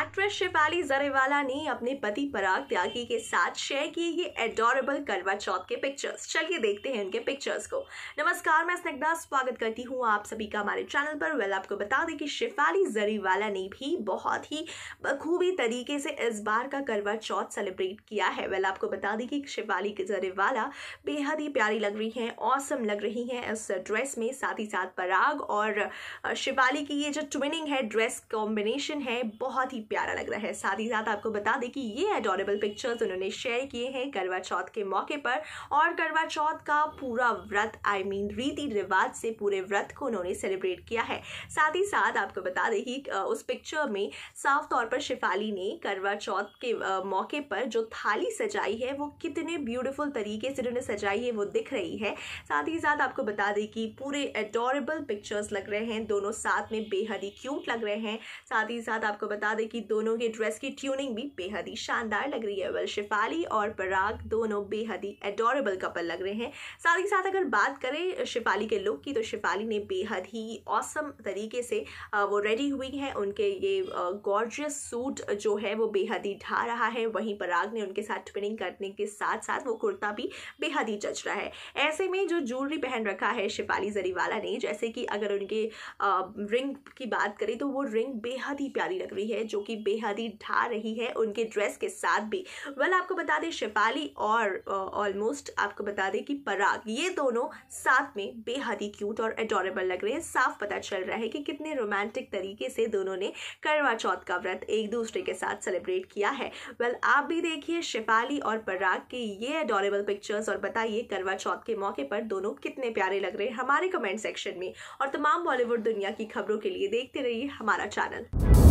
actress Shifali जरेवाला ने अपने पति पराग त्यागी के साथ शेयर किए ये एडोरेबल करवा चौथ के पिक्चर्स चलिए देखते हैं इनके पिक्चर्स को नमस्कार मैं स्निग्धा स्वागत करती हूँ आप सभी का हमारे चैनल पर वेल आपको बता दें कि शिफाली जरेवाला ने भी बहुत ही बखूबी तरीके से इस बार का करवा चौथ सेलिब्रेट किया है वेल आपको बता दें कि शिफाली जरेवाला बेहद ही प्यारी लग रही हैं औसम लग रही हैं इस ड्रेस में साथ ही साथ पराग और शिवाली की ये जो ट्विनिंग है ड्रेस कॉम्बिनेशन है बहुत ही प्यारा लग रहा है साथ ही साथ आपको बता दें कि ये एडोरेबल पिक्चर्स उन्होंने शेयर किए हैं करवा चौथ के मौके पर और करवा चौथ का पूरा व्रत आई मीन रीति रिवाज से पूरे व्रत को उन्होंने सेलिब्रेट किया है साथ ही साथ आपको बता दें कि उस पिक्चर में साफ तौर पर शिफाली ने करवा चौथ के मौके पर जो थाली सजाई है वो कितने ब्यूटिफुल तरीके से उन्होंने सजाई है वो दिख रही है साथ ही साथ आपको बता दें कि पूरे एडोरेबल पिक्चर्स लग रहे हैं दोनों साथ में बेहद ही क्यूट लग रहे हैं साथ ही साथ आपको बता दें कि कि दोनों के ड्रेस की ट्यूनिंग भी बेहद ही शानदार लग रही है वेल शिफाली और पराग दोनों बेहद ही एडोरेबल कपल लग रहे हैं साथ ही साथ अगर बात करें शिफाली के लुक की तो शिफाली ने बेहद ही औसम तरीके से वो रेडी हुई हैं उनके ये गॉर्जियस सूट जो है वो बेहद ही ढा रहा है वहीं पराग ने उनके साथ ट्विनिंग करने के साथ साथ वो कुर्ता भी बेहद ही जच रहा है ऐसे में जो ज्वेलरी पहन रखा है शिफाली जरीवाला ने जैसे कि अगर उनके रिंग की बात करें तो वो रिंग बेहद ही प्यारी लग रही है जो की बेहद ही ढा रही है उनके ड्रेस के साथ भी वह well, आपको बता दें शिफाली और ऑलमोस्ट आपको बता दें कि पराग ये दोनों साथ में बेहद ही क्यूट और एडोरेबल लग रहे हैं साफ पता चल रहा है कि कितने रोमांटिक तरीके से दोनों ने करवा चौथ का व्रत एक दूसरे के साथ सेलिब्रेट किया है वेल well, आप भी देखिए शिफाली और पराग के ये एडोरेबल पिक्चर्स और बताइए करवा चौथ के मौके पर दोनों कितने प्यारे लग रहे हैं हमारे कमेंट सेक्शन में और तमाम बॉलीवुड दुनिया की खबरों के लिए देखते रहिए हमारा चैनल